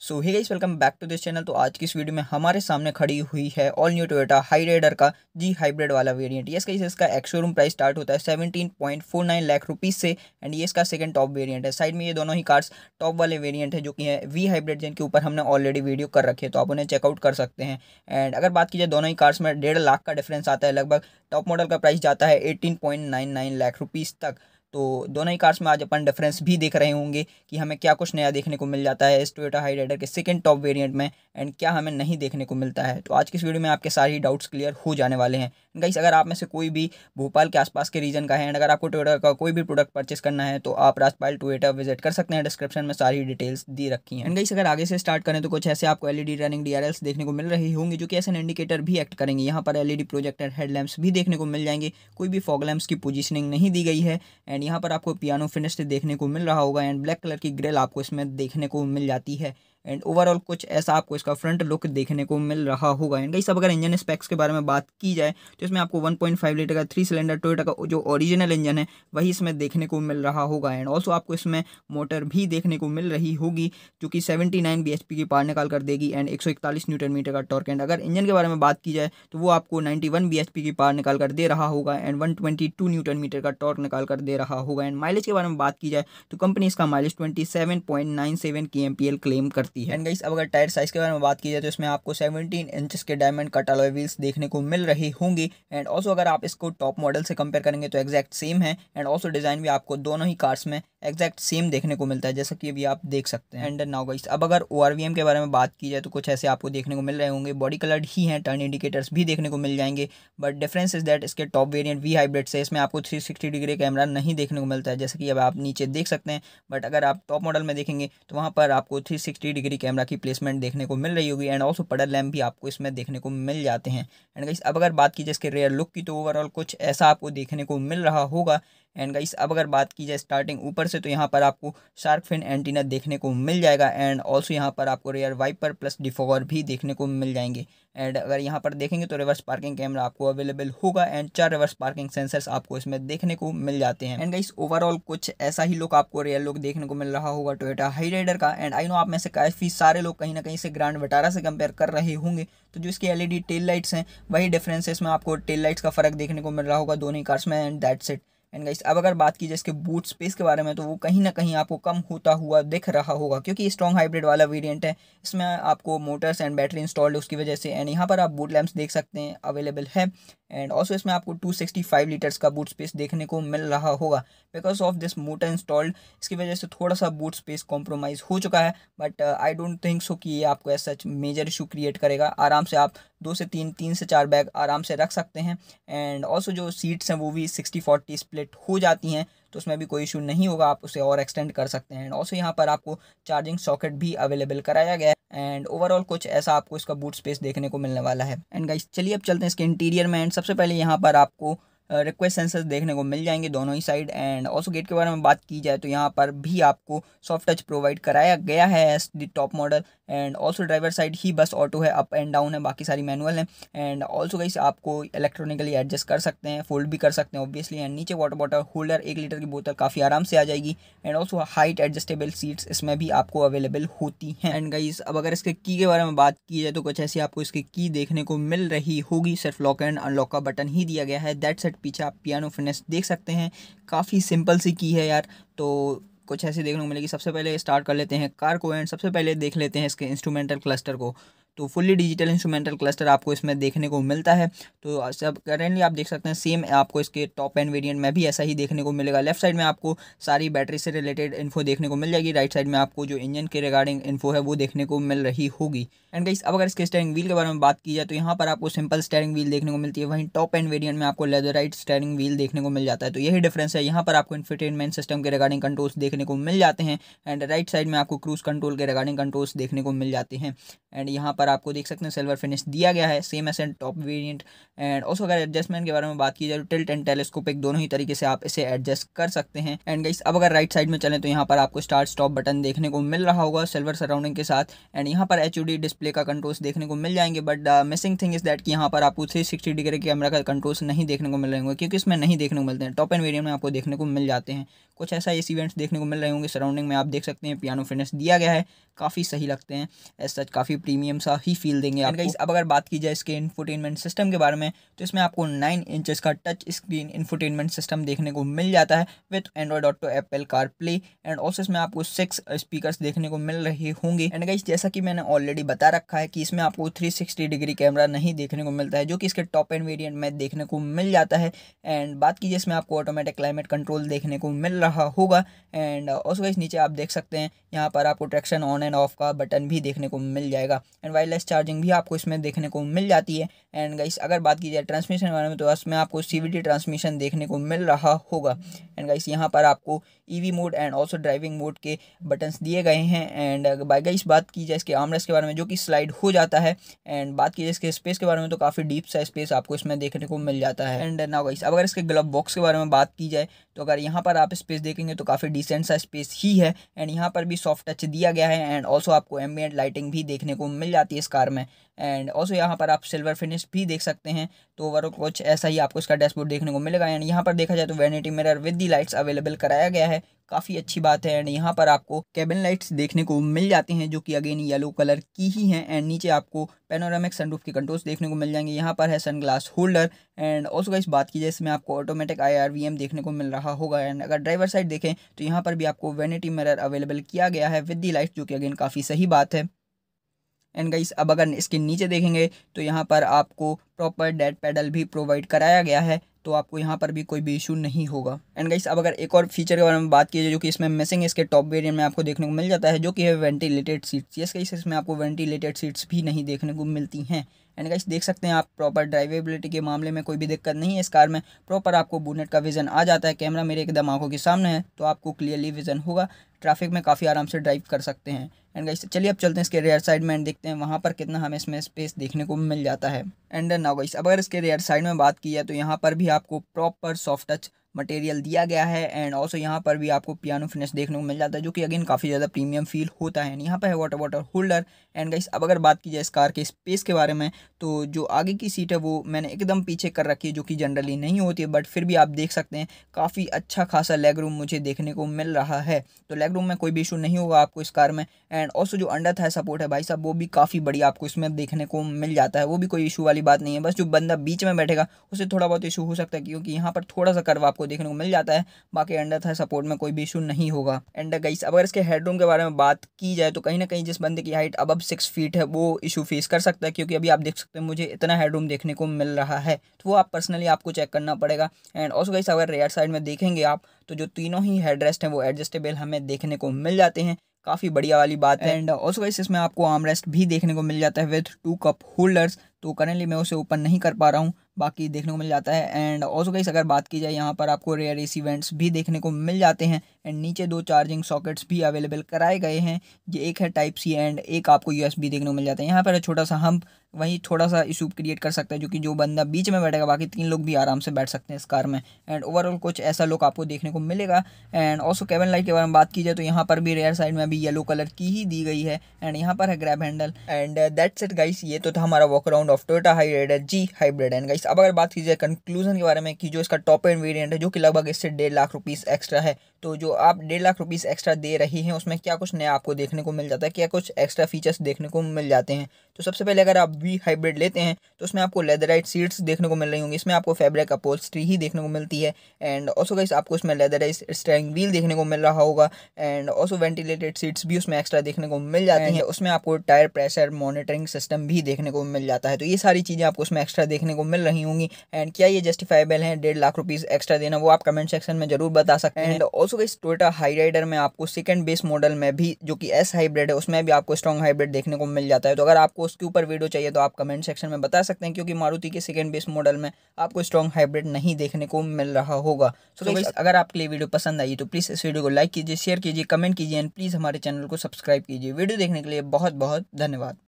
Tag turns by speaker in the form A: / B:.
A: so hi guys welcome back to this channel तो आज की इस वीडियो में हमारे सामने खड़ी हुई है all new Toyota Hyryder का जी हाइब्रिड वाला वेरिएंट ये इसका इसका एक्स शोरूम प्राइस स्टार्ट होता है point four nine lakh rupees से एंड ये इसका सेकंड टॉप वेरिएंट है साइड में ये दोनों ही कार्स टॉप वाले वेरियंट है जो कि है वी हाइब्रिड जिनके ऊपर हमने ऑलरेडी वीडियो कर रखे तो आप उन्हें चेकआउट कर सकते हैं एंड अगर बात की जाए दोनों ही कार्स में डेढ़ लाख का डिफरेंस आता है लगभग टॉप मॉडल का प्राइस जाता है एटीन लाख रुपीज़ तक तो दोनों ही कार्स में आज अपन डिफरेंस भी देख रहे होंगे कि हमें क्या कुछ नया देखने को मिल जाता है इस टोटा हाई राइडर के सेकेंड टॉप वेरियंट में एंड क्या हमें नहीं देखने को मिलता है तो आज की इस वीडियो में आपके सारे डाउट्स क्लियर हो जाने वाले हैं गाइस अगर आप में से कोई भी भोपाल के आसपास के रीजन का है एंड अगर आपको टोटा का कोई भी प्रोडक्ट परचेस करना है तो आप राजपाल टोयोटा विजिट कर सकते हैं डिस्क्रिप्शन में सारी डिटेल्स दी रखी हैं एंड गाइस अगर आगे से स्टार्ट करें तो कुछ ऐसे आपको एलईडी रनिंग डीआरएल्स देखने को मिल रही होंगी जो कि ऐसे इंडिकेटर भी एक्ट करेंगे यहाँ पर एलईडी प्रोजेक्टर हेडलैम्प्स भी देखने को मिल जाएंगे कोई भी फॉग लैम्प्स की पोजिशनिंग नहीं दी गई है एंड यहाँ पर आपको पियानो फिनिश देखने को मिल रहा होगा एंड ब्लैक कलर की ग्रिल आपको इसमें देखने को मिल जाती है एंड ओवरऑल कुछ ऐसा आपको इसका फ्रंट लुक देखने को मिल रहा होगा एंड गई सब अगर इंजन स्पेक्स के बारे में बात की जाए तो इसमें आपको 1.5 लीटर का थ्री सिलेंडर टोयोटा का जो ओरिजिनल इंजन है वही इसमें देखने को मिल रहा होगा एंड ऑल्सो आपको इसमें मोटर भी देखने को मिल रही होगी जो कि सेवेंटी नाइन की पार निकाल कर देगी एंड एक न्यूटन मीटर का टॉर्क एंड अगर इंजन के बारे में बात की जाए तो वो आपको नाइन्टी वन की पार निकाल कर दे रहा होगा एंड वन न्यूटन मीटर का टॉर्क निकाल कर दे रहा होगा एंड माइलेज के बारे में बात की जाए तो कंपनी इसका mileage twenty seven point nine seven K M P L claim करती सकती है एंड गाइस अब अगर टायर साइज के बारे में बात की जाए तो इसमें आपको सेवनटीन इंचज के डायमंड कट अलॉय व्हील्स देखने को मिल रही होंगी एंड ऑल्सो अगर आप इसको टॉप मॉडल से कंपेयर करेंगे तो एक्जैक्ट सेम है एंड ऑल्सो डिज़ाइन भी आपको दोनों ही कार्स में एक्जैक्ट सेम देखने को मिलता है जैसा कि अभी आप देख सकते हैं एंड नाउ गाइस अब अगर ओ के बारे में बात की जाए तो कुछ ऐसे आपको देखने को मिल रहे होंगे बॉडी कलर्ड ही हैं टर्न इंडिकेटर्स भी देखने को मिल जाएंगे बट डिफरेंस इज दैट इसके टॉप वेरियंट वी हाइब्रिड से इसमें आपको थ्री डिग्री कैमरा नहीं देखने को मिलता है जैसे कि अब आप नीचे देख सकते हैं बट अगर आप टॉप मॉडल में देखेंगे तो वहाँ पर आपको 360 डिग्री डिग्री कैमरा की प्लेसमेंट देखने को मिल रही होगी एंड ऑल्सो पडर लैम्प भी आपको इसमें देखने को मिल जाते हैं एंड अब अगर बात की जाए इसके रेयर लुक की तो ओवरऑल कुछ ऐसा आपको देखने को मिल रहा होगा एंड गाइस अब अगर बात की जाए स्टार्टिंग ऊपर से तो यहाँ पर आपको शार्क फिन एंटीना देखने को मिल जाएगा एंड ऑल्सो यहाँ पर आपको रेयर वाइपर प्लस डिफोवर भी देखने को मिल जाएंगे एंड अगर यहाँ पर देखेंगे तो रिवर्स पार्किंग कैमरा आपको अवेलेबल होगा एंड चार रिवर्स पार्किंग सेंसर्स आपको इसमें देखने को मिल जाते हैं एंड गाइस ओवरऑल कुछ ऐसा ही लुक आपको रियल लुक देखने को मिल रहा होगा टोयोटा हाई राइडर का एंड आई नो आप में से काफ़ी सारे लोग कहीं ना कहीं से ग्रांड वटारा से कंपेयर कर रहे होंगे तो जो इसके एलईडी टेल लाइट्स हैं वही डिफरेंसेस में आपको टेल लाइट्स का फर्क देखने को मिल रहा होगा दोनों ही कार्स में and that's it and guys अब अगर बात की जाए इसके बूट स्पेस के बारे में तो वो कहीं ना कहीं आपको कम होता हुआ दिख रहा होगा क्योंकि स्ट्रॉन्ग हाइब्रिड वाला वेरिएंट है इसमें आपको मोटर्स एंड बैटरी इंस्टॉल्ड है उसकी वजह से एंड यहाँ पर आप बूट लैम्प्स देख सकते हैं अवेलेबल है एंड ऑल्सो इसमें आपको फाइव लीटर्स का बूट स्पेस देखने को मिल रहा होगा because of this motor installed इसकी वजह से थोड़ा सा बूट स्पेस कॉम्प्रोमाइज़ हो चुका है but I don't think so कि ये आपको as such major issue create करेगा आराम से आप दो से तीन तीन से चार बैग आराम से रख सकते हैं एंड ऑल्सो जो सीट्स हैं वो भी सिक्सटी फोर्टी स्प्लिट कंप्लीट हो जाती हैं तो उसमें भी कोई इशू नहीं होगा आप उसे और एक्सटेंड कर सकते हैं एंड ऑल्सो यहाँ पर आपको चार्जिंग सॉकेट भी अवेलेबल कराया गया है एंड ओवरऑल कुछ ऐसा आपको इसका बूट स्पेस देखने को मिलने वाला है एंड गाइस चलिए अब चलते हैं इसके इंटीरियर में एंड सबसे पहले यहाँ पर आपको रिक्वेस्ट सेंसर्स देखने को मिल जाएंगे दोनों ही साइड एंड ऑल्सो गेट के बारे में बात की जाए तो यहाँ पर भी आपको सॉफ्ट टच प्रोवाइड कराया गया है as the top model and also driver side ही बस ऑटो है अप एंड डाउन है बाकी सारी मैनुअल है एंड ऑल्सो गाइस आपको इलेक्ट्रॉनिकली एडजस्ट कर सकते हैं फोल्ड भी कर सकते हैं ऑब्वियसली एंड नीचे वाटर बॉटल होल्डर एक लीटर की बोतल काफ़ी आराम से आ जाएगी and also height adjustable seats इसमें भी आपको अवेलेबल होती हैं एंड गाइस अब अगर इसके की के बारे में बात की जाए तो कुछ ऐसी आपको इसकी की देखने को मिल रही होगी सिर्फ लॉक एंड अनलॉक का बटन ही दिया गया है दैट्स बट पीछे आप पियानो फिनेस देख सकते हैं काफ़ी सिंपल सी की है यार तो कुछ ऐसे देखने को मिलेगी सबसे पहले स्टार्ट कर लेते हैं कार को एंड सबसे पहले देख लेते हैं इसके इंस्ट्रूमेंटल क्लस्टर को तो फुल्ली डिजिटल इंस्ट्रूमेंटल क्लस्टर आपको इसमें देखने को मिलता है तो सब करेंटली आप देख सकते हैं सेम आपको इसके टॉप एंड वेरियंट में भी ऐसा ही देखने को मिलेगा लेफ्ट साइड में आपको सारी बैटरी से रिलेटेड इन्फो देखने को मिल जाएगी राइट साइड में आपको जो इंजन के रिगार्डिंग इन्फो है वो देखने को मिल रही होगी एंड गाइस अब अगर इसके स्टेयरिंग व्हील के बारे में बात की जाए तो यहाँ पर आपको सिंपल स्टेयरिंग व्हील देखने को मिलती है वहीं टॉप एंड वेरियंट में आपको लेदराइट स्टेयरिंग व्हील देखने को मिल जाता है तो यही डिफरेंस है यहाँ पर आपको इन्फरटेनमेंट सिस्टम के रिगार्डिंग कंट्रोल्स देखने को मिल जाते हैं एंड राइट साइड में आपको क्रूज कंट्रोल के रिगार्डिंग कंट्रोल्स देखने को मिल जाते हैं एंड यहाँ पर पर आपको देख सकते हैं सिल्वर फिनिश दिया गया है same as and top variant and also अगर एडजस्टमेंट के बारे में बात की जाए तो टिल्ट एंड टेलीस्कोपिक दोनों ही तरीके से आप इसे एडजस्ट कर सकते हैं एंड गाइस अब अगर राइट साइड में चलें तो यहाँ पर आपको स्टार्ट स्टॉप बटन देखने को मिल रहा होगा सिल्वर सराउंडिंग के साथ एंड यहाँ पर एच डिस्प्ले का कंट्रोल्स देखने को मिल जाएंगे but missing thing is that कि यहाँ पर आपको थ्री सिक्सटी डिग्री कैमरा का कंट्रोल्स नहीं देखने को मिल रहे होंगे क्योंकि इसमें नहीं देखने को मिलते हैं टॉप एंड वेरियंट में आपको देखने को मिल जाते हैं कुछ ऐसा इस इवेंट्स देखने को मिल रहे होंगे सराउंडिंग में आप देख सकते हैं पियानो फिनिश दिया गया है काफ़ी सही लगते हैं एज सच काफ़ी प्रीमियम सा का ही फील देंगे आपको गाइस अब अगर बात की जाए इसके इन्फोटेनमेंट सिस्टम के बारे में तो इसमें आपको नाइन इंचेस का टच स्क्रीन इन्फोटेनमेंट सिस्टम देखने को मिल जाता है with Android auto Apple car play and also इसमें आपको सिक्स स्पीकर देखने को मिल रहे होंगे एंड गाइस जैसा कि मैंने ऑलरेडी बता रखा है कि इसमें आपको थ्री डिग्री कैमरा नहीं देखने को मिलता है जो कि इसके टॉप एंड वेरियंट में देखने को मिल जाता है एंड बात कीजिए इसमें आपको ऑटोमेटिक क्लाइमेट कंट्रोल देखने को मिल रहा होगा एंड ऑल्सो गाइस नीचे आप देख सकते हैं यहाँ पर आपको ट्रैक्शन ऑन एंड ऑफ का बटन भी देखने को मिल जाएगा एंड वायरलेस चार्जिंग भी आपको इसमें देखने को मिल जाती है एंड गाइस अगर बात की जाए ट्रांसमिशन के बारे में तो इसमें आपको सी ट्रांसमिशन देखने को मिल रहा होगा एंड गाइस यहाँ पर आपको EV mode and also driving mode के बटन्स दिए गए हैं एंड बाई गाइस बात की जाए इसके आमरेस के बारे में जो कि स्लाइड हो जाता है एंड बात की जाए इसके स्पेस के बारे में तो काफ़ी डीप सा स्पेस आपको इसमें देखने को मिल जाता है एंड ना गाइस अगर इसके ग्लब बॉक्स के बारे में बात की जाए तो अगर यहाँ पर आप स्पेस देखेंगे तो काफ़ी डिसेंट सा स्पेस ही है एंड यहाँ पर भी सॉफ्ट टच दिया गया है एंड ऑल्सो आपको एम्बियट लाइटिंग भी देखने को मिल जाती है इस कार में एंड ऑल्सो यहाँ पर आप सिल्वर फिनिश भी देख सकते हैं तो ओवरऑल कुछ ऐसा ही आपको इसका डैशबोर्ड देखने को मिलेगा एंड यहाँ पर देखा जाए तो vanity mirror with LED lights available कराया गया है काफ़ी अच्छी बात है एंड यहाँ पर आपको कैबिन लाइट्स देखने को मिल जाते हैं जो कि अगेन येलो कलर की ही हैं एंड नीचे आपको पेनोरामिक सनरूफ के कंट्रोल्स देखने को मिल जाएंगे यहाँ पर है सनग्लास होल्डर एंड ऑल्सो इस बात की जाए इसमें आपको ऑटोमेटिक आई देखने को मिल रहा होगा एंड अगर ड्राइवर साइड देखें तो यहाँ पर भी आपको वेनिटी मिरर अवेलेबल किया गया है विद दी लाइट जो कि अगेन काफ़ी सही बात है एंड गाइस अब अगर इसके नीचे देखेंगे तो यहाँ पर आपको प्रॉपर डेड पैडल भी प्रोवाइड कराया गया है तो आपको यहाँ पर भी कोई भी इशू नहीं होगा एंड गाइस अब अगर एक और फीचर के बारे में बात की जाए जो कि इसमें मिसिंग इसके टॉप वेरियंट में आपको देखने को मिल जाता है जो कि है वेंटिलेटेड सीट्स ये गाइस इसमें आपको वेंटिलेटेड सीट्स भी नहीं देखने को मिलती हैं एंड गाइस देख सकते हैं आप प्रॉपर ड्राइवेबिलिटी के मामले में कोई भी दिक्कत नहीं है इस कार में प्रॉपर आपको बुलेट का विजन आ जाता है कैमरा मेरे एकदम आंखों के सामने है तो आपको क्लियरली विजन होगा ट्रैफिक में काफ़ी आराम से ड्राइव कर सकते हैं एंड गाइस चलिए अब चलते हैं इसके रेयर साइड में एंड देखते हैं वहाँ पर कितना हमें इसमें स्पेस देखने को मिल जाता है एंड नाउ गाइस अगर इसके रेयर साइड में बात की जाए तो यहाँ पर भी आपको प्रॉपर सॉफ्ट टच मटेरियल दिया गया है एंड ऑल्सो यहाँ पर भी आपको पियानो फिनिश देखने को मिल जाता है जो कि अगेन काफ़ी ज़्यादा प्रीमियम फील होता है यहाँ पर है water water holder and guys अब अगर बात की जाए इस कार के स्पेस के बारे में तो जो आगे की सीट है वो मैंने एकदम पीछे कर रखी है जो कि जनरली नहीं होती है बट फिर भी आप देख सकते हैं काफ़ी अच्छा खासा लेग रूम मुझे देखने को मिल रहा है तो लेग रूम में कोई भी इशू नहीं होगा आपको इस कार में एंड ऑल्सो जो अंडर था सपोर्ट है भाई साहब वो भी काफ़ी बड़ी आपको इसमें देखने को मिल जाता है वो भी कोई इशू वाली बात नहीं है बस जो बंदा बीच में बैठेगा उसे थोड़ा बहुत इशू हो सकता है क्योंकि यहाँ पर थोड़ा सा करवा आपको आपको देखने को मिल जाता है बाकी अंडर था सपोर्ट में कोई भी इशू नहीं होगा एंड गाइस अब अगर इसके हेडरूम के बारे में बात की जाए तो कहीं ना कहीं जिस बंदे की हाइट अब सिक्स फीट है वो इशू फेस कर सकता है क्योंकि अभी आप देख सकते हैं मुझे इतना हेडरूम देखने को मिल रहा है तो वो आप पर्सनली आपको चेक करना पड़ेगा एंड ऑल्सो गाइस अगर रेयर साइड में देखेंगे आप तो जो तीनों ही हेड रेस्ट हैं वो एडजस्टेबल हमें देखने को मिल जाते हैं काफ़ी बढ़िया वाली बात है एंड ऑल्सो गाइस इसमें आपको आर्म रेस्ट भी देखने को मिल जाता है विथ टू कप होल्डर्स तो करेंटली मैं उसे ओपन नहीं कर पा रहा हूँ बाकी देखने को मिल जाता है एंड ऑल्सो गाइस अगर बात की जाए यहाँ पर आपको रेयर एसी वेंट्स भी देखने को मिल जाते हैं एंड नीचे दो चार्जिंग सॉकेट्स भी अवेलेबल कराए गए हैं ये एक है टाइप सी एंड एक आपको यूएसबी देखने को मिल जाता है यहाँ पर छोटा सा हम वहीं थोड़ा सा इशू क्रिएट कर सकता है जो कि जो बंदा बीच में बैठेगा बाकी तीन लोग भी आराम से बैठ सकते हैं इस कार में एंड ओवरऑल कुछ ऐसा लुक आपको देखने को मिलेगा एंड ऑल्सो केबिन लाइट के बारे में बात की जाए तो यहाँ पर भी रेयर साइड में भी येलो कलर की ही दी गई है एंड यहाँ पर है grab handle and that's it guys ये तो था हमारा walkaround of Toyota hybrid G hybrid and guys अब अगर बात की जाए कंक्लूजन के बारे में कि जो इसका टॉप एंड वेरियंट है जो कि लगभग इससे डेढ़ लाख रुपीज़ एक्स्ट्रा है तो जो आप डेढ़ लाख रुपीज़ एक्स्ट्रा दे रहे हैं उसमें क्या कुछ नया आपको देखने को मिल जाता है क्या कुछ एक्स्ट्रा फीचर्स देखने को मिल जाते हैं तो सबसे पहले अगर आप वी हाइब्रिड लेते हैं तो उसमें आपको लेदराइट सीट्स देखने को मिल रही होंगी इसमें आपको फैब्रिक अपोस्ट्री ही देखने को मिलती है एंड ऑल्सो गाइस आपको उसमें लेदराइट स्टेयरिंग व्हील देखने को मिल रहा होगा एंड ऑल्सो वेंटिलेटेड सीट्स भी उसमें एक्स्ट्रा देखने को मिल जाती हैं उसमें आपको टायर प्रेशर मॉनिटरिंग सिस्टम भी देखने को मिल जाता है तो ये सारी चीज़ें आपको उसमें एक्स्ट्रा देखने को मिल रही होंगी एंड क्या ये जस्टिफाइबल है डेढ़ लाख रुपीज़ एक्स्ट्रा देना वो आप कमेंट सेक्शन में जरूर बता सकते हैं एंड ऑल्सो इस टोटा हाई राइडर में आपको सेकेंड बेस मॉडल में भी जो कि एस हाइब्रिड है उसमें भी आपको स्ट्रॉन्ग हाइब्रिड देखने को मिल जाता है तो अगर आपको उसके ऊपर वीडियो चाहिए तो आप कमेंट सेक्शन में बता सकते हैं क्योंकि मारुति के सेकेंड बेस मॉडल में आपको स्ट्रॉन्ग हाइब्रिड नहीं देखने को मिल रहा होगा सो so, तो so अगर आपके लिए वीडियो पसंद आई तो प्लीज़ इस वीडियो को लाइक कीजिए शेयर कीजिए कमेंट कीजिए एंड प्लीज़ हमारे चैनल को सब्सक्राइब कीजिए वीडियो देखने के लिए बहुत बहुत धन्यवाद